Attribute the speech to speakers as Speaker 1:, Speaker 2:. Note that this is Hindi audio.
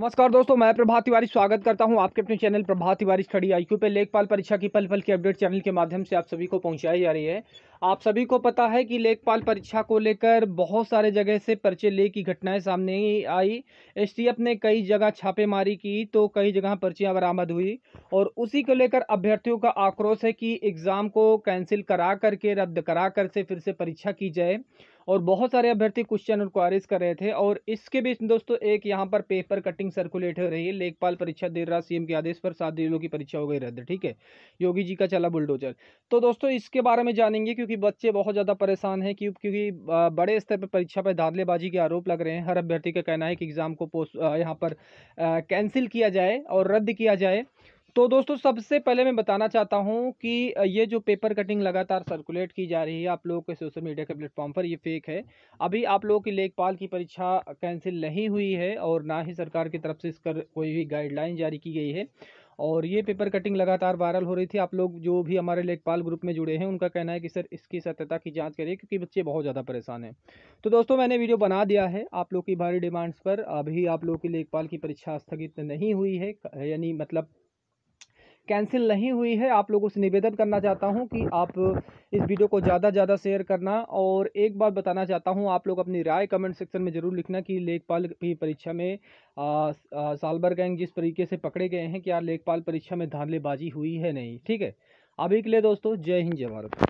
Speaker 1: नमस्कार दोस्तों मैं प्रभात तिवारी स्वागत करता हूं आपके अपने channel Prabhat Tiwari study IQ पे लेखपाल परीक्षा की पल पल की अपडेट चैनल के माध्यम से आप सभी को पहुंचाई जा रही है आप सभी को पता है कि लेखपाल परीक्षा को लेकर बहुत सारे जगह से पर्चे ले की घटनाएं सामने आई एस ने कई जगह छापेमारी की तो कई जगह पर्चियाँ बरामद हुई और उसी को लेकर अभ्यर्थियों का आक्रोश है कि एग्ज़ाम को कैंसिल करा करके रद्द करा कर से फिर से परीक्षा की जाए और बहुत सारे अभ्यर्थी क्वेश्चन और क्वारीज कर रहे थे और इसके बीच दोस्तों एक यहाँ पर पेपर कटिंग सर्कुलेट हो रही है लेखपाल परीक्षा देर रात सीएम के आदेश पर सात दिनों की परीक्षा हो गई रद्द ठीक है योगी जी का चला बुलडोजर तो दोस्तों इसके बारे में जानेंगे क्योंकि बच्चे बहुत ज़्यादा परेशान हैं क्योंकि बड़े स्तर पर परीक्षा पर धांधलेबाजी के आरोप लग रहे हैं हर अभ्यर्थी का कहना है कि एग्ज़ाम को पोस्ट यहाँ पर कैंसिल किया जाए और रद्द किया जाए तो दोस्तों सबसे पहले मैं बताना चाहता हूं कि ये जो पेपर कटिंग लगातार सर्कुलेट की जा रही है आप लोगों के सोशल मीडिया के प्लेटफॉर्म पर ये फेक है अभी आप लोगों की लेखपाल की परीक्षा कैंसिल नहीं हुई है और ना ही सरकार की तरफ से इस पर कोई भी गाइडलाइन जारी की गई है और ये पेपर कटिंग लगातार वायरल हो रही थी आप लोग जो भी हमारे लेखपाल ग्रुप में जुड़े हैं उनका कहना है कि सर इसकी सत्यता की जांच करिए क्योंकि बच्चे बहुत ज़्यादा परेशान हैं तो दोस्तों मैंने वीडियो बना दिया है आप लोग की भारी डिमांड्स पर अभी आप लोग की लेखपाल की परीक्षा स्थगित नहीं हुई है यानी मतलब कैंसिल नहीं हुई है आप लोगों से निवेदन करना चाहता हूं कि आप इस वीडियो को ज़्यादा ज़्यादा शेयर करना और एक बात बताना चाहता हूं आप लोग अपनी राय कमेंट सेक्शन में ज़रूर लिखना कि लेखपाल की परीक्षा में सालबर गैंग जिस तरीके से पकड़े गए हैं क्या लेखपाल परीक्षा में धांधलेबाजी हुई है नहीं ठीक है अभी के लिए दोस्तों जय हिंद जय भारत